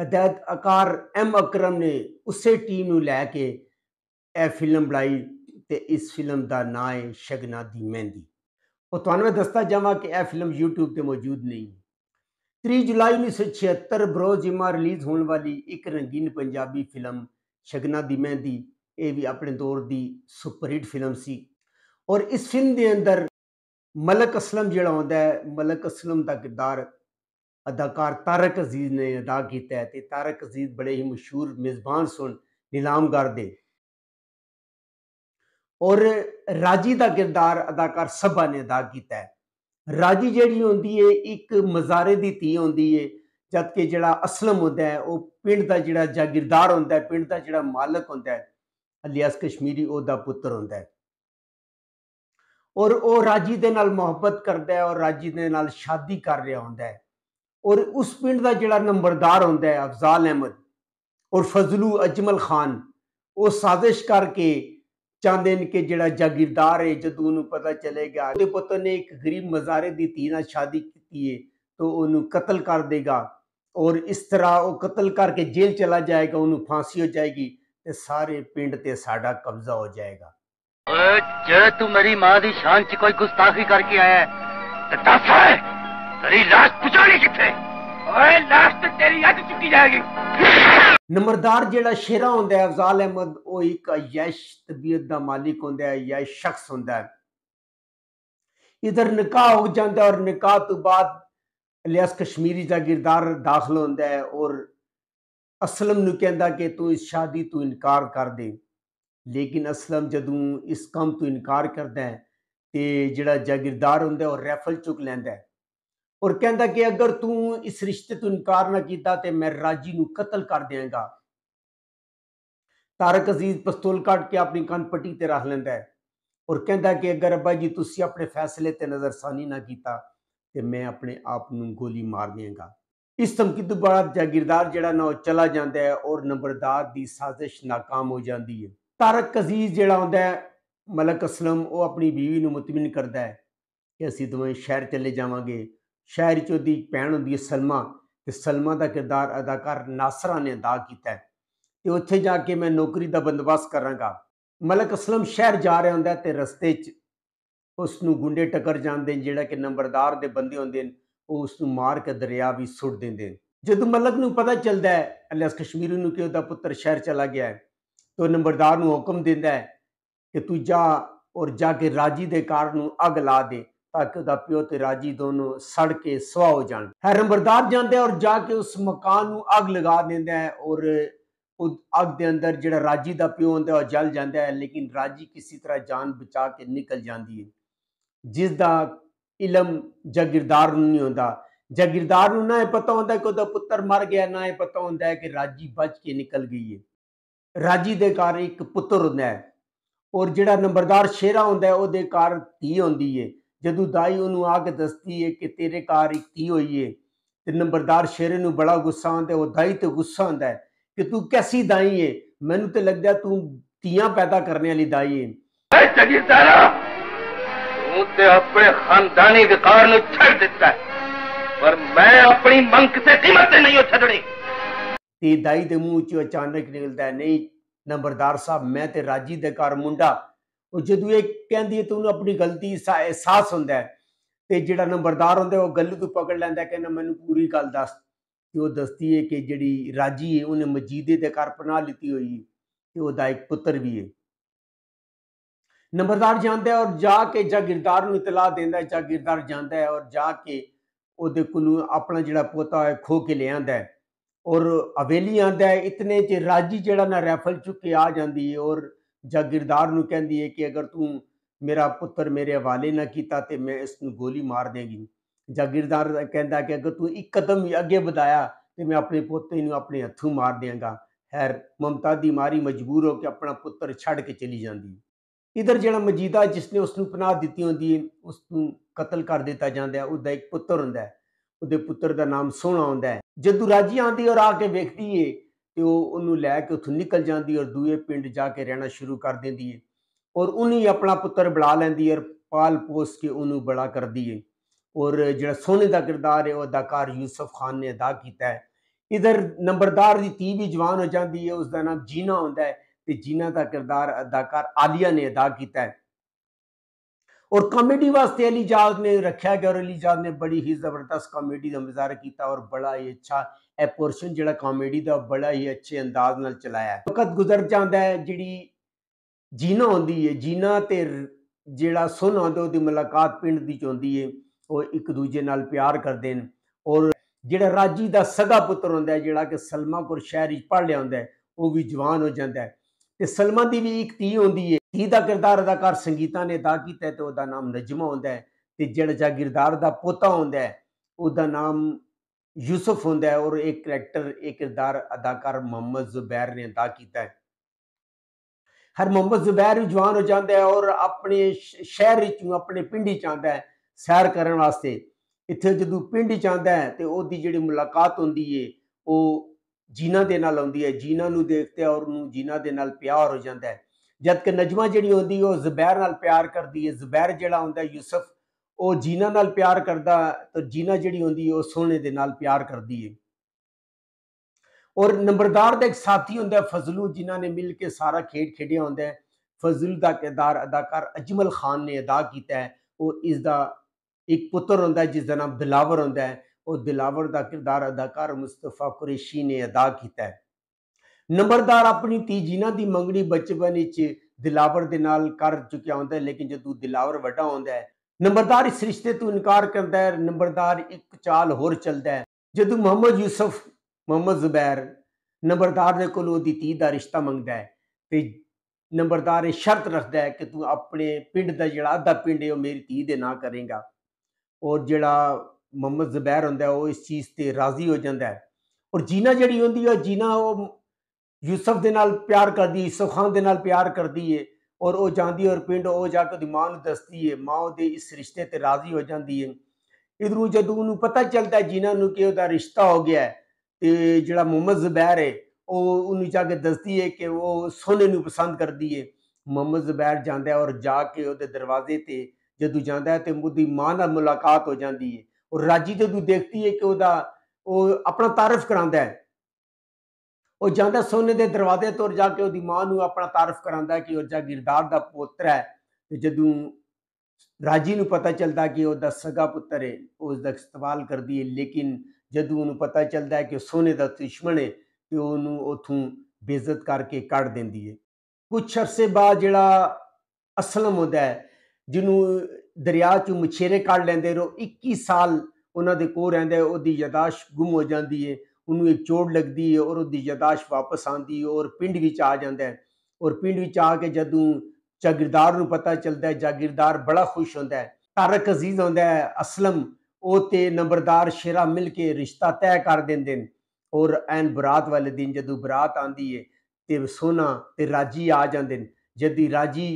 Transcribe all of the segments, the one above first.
ہدایت اکار ایم اکرم نے اسے ٹیم نو لے کے اے فلم بڑائی تے اس فلم دا نائے شگنا دی مہندی اور تمہیں میں دستا جاؤں کہ اے فلم یوٹیوب تے موجود نہیں تری جولائی میں سے چھہتر بروز جمعہ ریلیز ہون والی ایک رنگین پنجابی فلم شگنا دی مہندی اے بھی اپنے دور دی سپر سپرہٹ فلم سی اور اس فلم دے اندر ملک اسلم جڑا ہوندہ ہے ملک اسلم دا کردار اداکار تارک عزیز نے ادا کیتا ہے تارک عزیز بڑے ہی مشہور میزبان سن نیلام کر دے اور راجی دا گردار اداکار سبا نے ادا کیتا ہے راجی جیڑی ہوندی ہے ایک مزارے دی تھی ہوں جڑا اسلم ہوندا ہے او پنڈ جڑا جاگیردار ہوندا ہے پنڈ جڑا مالک ہوں الیاس کشمیری او دا پتر ہوں اور او راجی نال محبت کردا ہے اور راجی نال شادی کر رہا ہوں اور اس پنڈ دا جڑا نمبردار ہوندا ہے افضال احمد اور فضلو اجمل خان وہ سازش کر کے چاہتے ہیں کہ جڑا جاگیردار ہے جدو انہوں پتہ چلے گا اپنے پتر نے ایک غریب مزارے دی تینا شادی کی ہے تو انہوں قتل کر دے گا اور اس طرح وہ قتل کر کے جیل چلا جائے گا انہوں پھانسی ہو جائے گی تے سارے پنڈ تے ساڑا قبضہ ہو جائے گا جے تو میری ماں دی شان چ کوئی گستاخی کر کے آیا ہے تے دس ہے تری لاشت پچھانے کتے اوہ لاشت تیری یاد چکی جائے گی نمبردار جیڑا شیرہ ہوندہ ہے افضال احمد اوہ ایک یش طبیعت دا مالک ہوندہ ہے یا شخص ہوندہ ہے ادھر نکاح ہو جاندہ ہے اور نکاح تو بعد الیاس کشمیری جاگردار داخل ہوندہ ہے اور اسلم نو کہندہ کہ تو اس شادی تو انکار کر دے لیکن اسلم جدوں اس کام تو انکار کر دے تے جڑا جاگردار ہوندہ ہے اور ریفل چک لیندہ ہے ਔਰ ਕਹਿੰਦਾ ਕਿ ਅਗਰ ਤੂੰ ਇਸ ਰਿਸ਼ਤੇ ਤੋਂ ਇਨਕਾਰ ਨਾ ਕੀਤਾ ਤੇ ਮੈਂ ਰਾਜੀ ਨੂੰ ਕਤਲ ਕਰ ਦੇਵਾਂਗਾ ਤਾਰਕ ਅਜ਼ੀਜ਼ ਪਿਸਤੌਲ ਕੱਢ ਕੇ ਆਪਣੀ ਕੰਨ ਪੱਟੀ ਤੇ ਰੱਖ ਲੈਂਦਾ ਹੈ ਔਰ ਕਹਿੰਦਾ ਕਿ ਅਗਰ ਅੱਬਾ ਜੀ ਤੁਸੀਂ ਆਪਣੇ ਫੈਸਲੇ ਤੇ ਨਜ਼ਰਸਾਨੀ ਨਾ ਕੀਤਾ ਤੇ ਮੈਂ ਆਪਣੇ ਆਪ ਨੂੰ ਗੋਲੀ ਮਾਰ ਦੇਵਾਂਗਾ ਇਸ ਧਮਕੀ ਤੋਂ ਬਾਅਦ ਜਾਗੀਰਦਾਰ ਜਿਹੜਾ ਨਾ ਉਹ ਚਲਾ ਜਾਂਦਾ ਹੈ ਔਰ ਨੰਬਰਦਾਰ ਦੀ ਸਾਜ਼ਿਸ਼ ناکਾਮ ਹੋ ਜਾਂਦੀ ਹੈ ਤਾਰਕ ਅਜ਼ੀਜ਼ ਜਿਹੜਾ ਹੁੰਦਾ ਹੈ ਮਲਕ ਅਸਲਮ ਉਹ ਆਪਣੀ بیوی ਨੂੰ ਮਤਮਿਨ ਕਰਦਾ ਹੈ ਕਿ ਅਸੀਂ ਦੋਵੇਂ ਸ਼ਹਿਰ ਚਲੇ ਜਾਵਾਂਗੇ شہر چیز بھن ہوں سلما سلما کا کردار اداکار ناسرا نے ادا کیا اتنے جا کے میں نوکری کا بندوبست کراگا ملک اسلم شہر جا رہا ہوں تو رستے اسڈے ٹکر جانے جا نمبردار بندے ہوں اس کو مار کے دریا بھی سٹ دین جدو ملک کو پتا چلتا ہے اللہ کشمیرین کہ وہ پر شہر چلا گیا ہے تو نمبردار حکم دینا ہے کہ تر جا کے راجی داروں اگ لا دے تاکہ دا پیو تے راجی دونوں سڑ کے سوا ہو جان حیرم بردار جاندے اور جا کے اس مکان نو اگ لگا دیندے ہیں اور اگ دے اندر جڑا راجی دا پیو ہوندے اور جل جاندے ہیں لیکن راجی کسی طرح جان بچا کے نکل جاندی ہے جس دا علم جگردار نہیں ہوندہ جگردار نہ ہے پتہ ہوندہ ہے کہ دا پتر مر گیا نہ ہے پتہ ہوندہ ہے کہ راجی بچ کے نکل گئی ہے راجی دے کار ایک پتر ہوندہ ہے اور جڑا نمبردار شیرہ ہوندہ ہے وہ دے کار تھی ہوندی ہے ਜਦੋਂ ਦਾਈ ਉਹਨੂੰ ਆ ਕੇ ਦੱਸਦੀ ਏ ਕਿ ਤੇਰੇ ਘਰ ਇੱਕ ਧੀ ਹੋਈ ਏ ਤੇ ਨੰਬਰਦਾਰ ਸ਼ੇਰੇ ਨੂੰ ਬੜਾ ਗੁੱਸਾ ਆਉਂਦਾ ਉਹ ਦਾਈ ਤੇ ਗੁੱਸਾ ਆਉਂਦਾ ਕਿ ਤੂੰ ਕੈਸੀ ਦਾਈ ਏ ਮੈਨੂੰ ਤੇ ਲੱਗਦਾ ਤੂੰ ਧੀਆਂ ਪੈਦਾ ਕਰਨ ਵਾਲੀ ਦਾਈ ਏ ਐ ਚਗੀ ਸਾਰਾ ਉਹ ਤੇ ਆਪਣੇ ਖਾਨਦਾਨੀ ਵਿਕਾਰ ਨੂੰ ਛੱਡ ਦਿੱਤਾ ਪਰ ਮੈਂ ਆਪਣੀ ਮੰਗ ਤੇ ਕੀਮਤ ਤੇ ਨਹੀਂ ਛੱਡਣੀ ਤੇ ਦਾਈ ਦੇ ਮੂੰਹ ਚੋਂ ਅਚਾਨਕ ਨਿਕਲਦਾ ਨਹੀਂ ਨੰਬਰਦਾਰ ਸਾਹਿਬ ਮੈਂ ਤੇ ਰਾਜੀ ਦੇ ਘਰ ਮੁੰਡਾ ਉਹ ਜਦੋਂ ਇਹ ਕਹਿੰਦੀ ਹੈ ਤਾਂ ਉਹਨੂੰ ਆਪਣੀ ਗਲਤੀ ਦਾ ਅਹਿਸਾਸ ਹੁੰਦਾ ਹੈ ਤੇ ਜਿਹੜਾ ਨੰਬਰਦਾਰ ਹੁੰਦਾ ਉਹ ਗੱਲ ਨੂੰ ਪਕੜ ਲੈਂਦਾ ਕਹਿੰਦਾ ਮੈਨੂੰ ਪੂਰੀ ਗੱਲ ਦੱਸ ਤੇ ਉਹ ਦੱਸਦੀ ਹੈ ਕਿ ਜਿਹੜੀ ਰਾਜੀ ਹੈ ਉਹਨੇ ਮਜੀਦੇ ਦੇ ਘਰ ਪਨਾਹ ਲਿੱਤੀ ਹੋਈ ਤੇ ਉਹਦਾ ਇੱਕ ਪੁੱਤਰ ਵੀ ਹੈ ਨੰਬਰਦਾਰ ਜਾਂਦਾ ਹੈ ਔਰ ਜਾ ਕੇ ਜਾਗੀਰਦਾਰ ਨੂੰ ਇਤਲਾਹ ਦਿੰਦਾ ਹੈ ਜਾਗੀਰਦਾਰ ਜਾਂਦਾ ਹੈ ਔਰ ਜਾ ਕੇ ਉਹਦੇ ਕੋਲੋਂ ਆਪਣਾ ਜਿਹੜਾ ਪੋਤਾ ਹੈ ਖੋ ਕੇ ਲਿਆਂਦਾ ਹੈ ਔਰ ਅਵੇਲੀ ਆਂਦਾ ਹੈ ਇਤਨੇ ਚ ਰਾਜੀ ਜਿਹੜਾ ਨਾ ਰੈਫਲ ਚੁੱਕ ਕੇ ਆ ਜਾਂਦੀ ਹੈ ਔਰ ਜਾਗੀਰਦਾਰ ਨੂੰ ਕਹਿੰਦੀ ਹੈ ਕਿ ਅਗਰ ਤੂੰ ਮੇਰਾ ਪੁੱਤਰ ਮੇਰੇ ਹਵਾਲੇ ਨਾ ਕੀਤਾ ਤੇ ਮੈਂ ਇਸ ਨੂੰ ਗੋਲੀ ਮਾਰ ਦੇਗੀ ਜਾਗੀਰਦਾਰ ਕਹਿੰਦਾ ਕਿ ਅਗਰ ਤੂੰ ਇੱਕ ਕਦਮ ਵੀ ਅੱਗੇ ਵਧਾਇਆ ਤੇ ਮੈਂ ਆਪਣੇ ਪੁੱਤੇ ਨੂੰ ਆਪਣੇ ਹੱਥੋਂ ਮਾਰ ਦੇਵਾਂਗਾ ਹੈਰ ਮਮਤਾ ਦੀ ਮਾਰੀ ਮਜਬੂਰ ਹੋ ਕੇ ਆਪਣਾ ਪੁੱਤਰ ਛੱਡ ਕੇ ਚਲੀ ਜਾਂਦੀ ਇਧਰ ਜਿਹੜਾ ਮਜੀਦਾ ਜਿਸ ਨੇ ਉਸ ਨੂੰ ਪਨਾਹ ਦਿੱਤੀ ਹੁੰਦੀ ਉਸ ਨੂੰ ਕਤਲ ਕਰ ਦਿੱਤਾ ਜਾਂਦਾ ਹੈ ਉਹਦਾ ਇੱਕ ਪੁੱਤਰ ਹੁੰਦਾ ਹੈ ਉਹਦੇ ਪੁੱਤਰ ਦਾ ਨਾਮ ਸੋਹਣਾ ਹੁੰਦਾ ਹੈ ਜਦੋਂ ਰਾਜੀ ਆਂਦੀ ਔਰ ਆ ਕੇ ਵੇਖਦੀ ਏ تو وہ انہوں لے کے اتو نکل جان اور دوئے پنڈ جا کے رہنا شروع کر دینی ہے اور انہیں اپنا پتر بلا لینی ہے اور پال پوس کے اُنہوں بڑا کر دیے اور جا سونے کا کردار ہے وہ اداکار یوسف خان نے ادا کیا ہے ادھر نمبردار کی تی بھی جوان ہو جاتی ہے اس کا نام جینا آ جینا کا کردار اداکار آلیا نے ادا کیا ہے ਔਰ ਕਾਮੇਡੀ ਵਾਸਤੇ ਅਲੀ ਜਾਦ ਨੇ ਰੱਖਿਆ ਗਿਆ ਔਰ ਅਲੀ ਜਾਦ ਨੇ ਬੜੀ ਹੀ ਜ਼ਬਰਦਸਤ ਕਾਮੇਡੀ ਦਾ ਮਜ਼ਾਰਾ ਕੀਤਾ ਔਰ ਬੜਾ ਹੀ ਅੱਛਾ ਇਹ ਪੋਰਸ਼ਨ ਜਿਹੜਾ ਕਾਮੇਡੀ ਦਾ ਬੜਾ ਹੀ ਅੱਛੇ ਅੰਦਾਜ਼ ਨਾਲ ਚਲਾਇਆ ਵਕਤ ਗੁਜ਼ਰ ਜਾਂਦਾ ਹੈ ਜਿਹੜੀ ਜੀਨਾ ਹੁੰਦੀ ਹੈ ਜੀਨਾ ਤੇ ਜਿਹੜਾ ਸੁਨ ਆਉਂਦਾ ਉਹਦੀ ਮੁਲਾਕਾਤ ਪਿੰਡ ਦੀ ਚੋਂਦੀ ਹੈ ਉਹ ਇੱਕ ਦੂਜੇ ਨਾਲ ਪਿਆਰ ਕਰਦੇ ਨੇ ਔਰ ਜਿਹੜਾ ਰਾਜੀ ਦਾ ਸਦਾ ਪੁੱਤਰ ਹੁੰਦਾ ਜਿਹੜਾ ਕਿ ਸਲਮਾਪੁਰ ਸ਼ਹਿਰ ਵਿੱਚ ਪੜ ਲਿਆ ਹੁੰਦਾ ਉਹ ਵੀ ਜਵਾਨ ਹੋ ਜਾਂਦਾ ਹੈ سلما کی بھی تھی ہوتی ہے تھی کا کردار ادار سنگیتا نے ادا کیا ہے تو نام نجمہ ہوتا ہے جاگیردار پوتا آتا ہے اس کا نام یوسف ہوندہ ہے اور ایک کریکٹر ایک کردار اداکار محمد زبیر نے ادا کیا ہے ہر محمد زبیر بھی جوان چاہتا ہے اور اپنے شہر چیک پنڈ ہے سیر کرنے اتنے جد پہ تو جڑی ملاقات ہوندی ہے وہ ਜੀਨਾ ਦੇ ਨਾਲ ਆਉਂਦੀ ਹੈ ਜੀਨਾ ਨੂੰ ਦੇਖਤੇ ਔਰ ਨੂੰ ਜੀਨਾ ਦੇ ਨਾਲ ਪਿਆਰ ਹੋ ਜਾਂਦਾ ਹੈ ਜਦ ਕਿ ਨਜਮਾ ਜਿਹੜੀ ਹੁੰਦੀ ਉਹ ਜ਼ਬੈਰ ਨਾਲ ਪਿਆਰ ਕਰਦੀ ਹੈ ਜ਼ਬੈਰ ਜਿਹੜਾ ਹੁੰਦਾ ਯੂਸਫ ਉਹ ਜੀਨਾ ਨਾਲ ਪਿਆਰ ਕਰਦਾ ਤਾਂ ਜੀਨਾ ਜਿਹੜੀ ਹੁੰਦੀ ਉਹ ਸੋਹਣੇ ਦੇ ਨਾਲ ਪਿਆਰ ਕਰਦੀ ਹੈ ਔਰ ਨੰਬਰਦਾਰ ਦਾ ਇੱਕ ਸਾਥੀ ਹੁੰਦਾ ਫਜ਼ਲੂ ਜਿਨ੍ਹਾਂ ਨੇ ਮਿਲ ਕੇ ਸਾਰਾ ਖੇਡ ਖੇਡਿਆ ਹੁੰਦਾ ਹੈ ਫਜ਼ਲ ਦਾ ਕਿਰਦਾਰ ਅਦਾਕਾਰ ਅਜਮਲ ਖਾਨ ਨੇ ਅਦਾ ਕੀਤਾ ਹੈ ਔਰ ਇਸ ਦਾ ਇੱਕ ਪੁੱਤਰ ਹੁੰਦਾ ਜਿਸ ਦਾ ਨਾਮ ਦਿਲਾਵਰ ਹੁੰਦਾ ਹੈ اور دلاور دا کردار اداکار مصطفیٰ قریشی نے ادا کیتا ہے نمبردار اپنی تھی دی منگنی بچپن دلاور دے نال کر چکیا ہے لیکن جد دلاور ہے نمبردار اس رشتے تو انکار کردا ہے نمبردار ایک چال ہور چلدا ہے جدو محمد یوسف محمد زبیر نمبردار دی تی دا رشتہ منگدا ہے نمبردار یہ شرط رکھدا ہے کہ تو اپنے پنڈ جڑا دا پنڈ ہے او میری تی دے نہ کرے گا اور جڑا محمد زبیر ہوندا ہے وہ اس چیز تے راضی ہو جاندا ہے اور جینا جڑی ہوندی ہے جینا وہ یوسف دے نال پیار کردی یوسف خان دے نال پیار کردی ہے اور وہ جاندی اور پنڈ وہ جا کے دی ماں نوں دسدی ہے ماں دے اس رشتے تے راضی ہو جاندی ہے ادھر جدو انہوں پتہ چلتا ہے جنہ نو کہ وہ رشتہ ہو گیا ہے تے جڑا محمد زبیر ہے وہ انہوں جا کے دستی ہے کہ وہ سونے نو پسند کر ہے محمد زبیر جاندہ ہے اور جا کے وہ دروازے تے جدو جاندہ ہے تے وہ دی ماں نہ ملاقات ہو جاندی ہے ਉਹ ਰਾਜੀ ਜਦੋਂ ਦੇਖਦੀ ਹੈ ਕਿ ਉਹਦਾ ਉਹ ਆਪਣਾ ਤਾਰਫ ਕਰਾਂਦਾ ਹੈ ਉਹ ਜਾਂਦਾ ਸੋਨੇ ਦੇ ਦਰਵਾਜ਼ੇ ਤੋਂ ਜਾ ਕੇ ਉਹਦੀ ਮਾਂ ਨੂੰ ਆਪਣਾ ਤਾਰਫ ਕਰਾਂਦਾ ਕਿ ਉਹ ਜਾਗੀਰਦਾਰ ਦਾ ਪੁੱਤਰ ਹੈ ਤੇ ਜਦੋਂ ਰਾਜੀ ਨੂੰ ਪਤਾ ਚੱਲਦਾ ਕਿ ਉਹਦਾ ਸਗਾ ਪੁੱਤਰ ਹੈ ਉਸ ਦਾ ਇਸਤਵਾਲ ਕਰਦੀ ਹੈ ਲੇਕਿਨ ਜਦੋਂ ਉਹਨੂੰ ਪਤਾ ਚੱਲਦਾ ਹੈ ਕਿ ਸੋਨੇ ਦਾ ਦੁਸ਼ਮਣ ਹੈ ਤੇ ਉਹਨੂੰ ਉਥੋਂ ਬੇਇੱਜ਼ਤ ਕਰਕੇ ਕੱਢ ਦਿੰਦੀ ਹੈ ਕੁਝ ਅਰਸੇ ਬਾਅਦ ਜਿਹੜਾ ਅਸਲਮ ਹੁੰਦਾ ਹੈ ਜਿਹਨੂੰ دریا چ مچھیے کٹ لینا سال انہوں کے کو رد ہے وہی یاداش گم ہو جاتی ہے انہوں ایک چوڑ لگتی ہے اور وہ یاداش واپس آتی ہے اور پنڈا ہے اور پنڈے جدو جاگردار پتا چلتا ہے جاگیردار بڑا خوش ہوتا ہے تارک عزیز آتا ہے اسلم وہ تو نمبردار شیرہ مل کے رشتہ طے کر دیں اور برات والے دن جد برات آتی ہے تو سونا راجی آ جائیں جدید راجی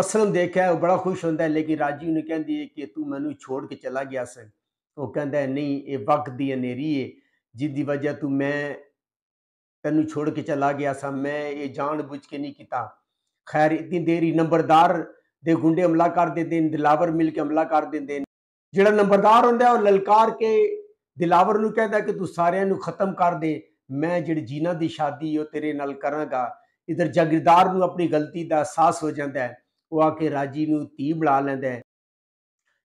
اصل دیکھا ہے وہ بڑا خوش ہوتا ہے لیکن راجیو نے کہیں تھی چھوڑ کے چلا گیا سر وہ کہہ دیں یہ وقت دیری ہے جن کی وجہ تینوں چھوڑ کے چلا گیا سا میں یہ جان بوجھ کے نہیں خیر اتنی دیر نمبردار گنڈے عملہ کر دیں دلاور مل کے عملہ کر دیں جہاں نمبردار ہوں وہ للکار کے دلاور نا کہ تاریاں ختم کر دے میں جی جینا شادی وہ تیرے نال کرا ادھر جاگیدار اپنی گلتی کا احساس ہو جاتا ہے وہ آکے راجی نو نی بلا لیند ہے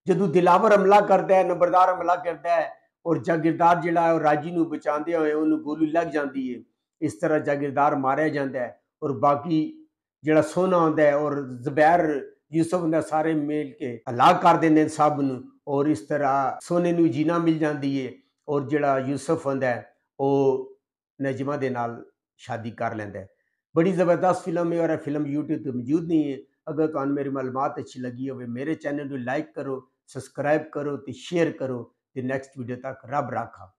جدو دلاور عملہ کرتا ہے نمبردار عملہ کرتا ہے اور جاگردار جڑا ہے اور راجی نو راجیوں بچا ہوئے گولی لگ جاتی ہے اس طرح جاگردار ماریا ہے اور باقی جڑا سونا ہوند ہے اور زبیر یوسف اندہ سارے میل کے علاق کر دین سب اور اس طرح سونے نو جینا مل جاتی ہے اور جڑا یوسف آتا ہے وہ نجمہ دینال شادی کر لیند ہے بڑی زبردست فلم ہے اور فلم یوٹیوب تو موجود نہیں ہے اگر تو میری معلومات اچھی لگی ہو لائک کرو سبسکرائب کرو شیئر کرو نیکسٹ ویڈیو تک رب رکھا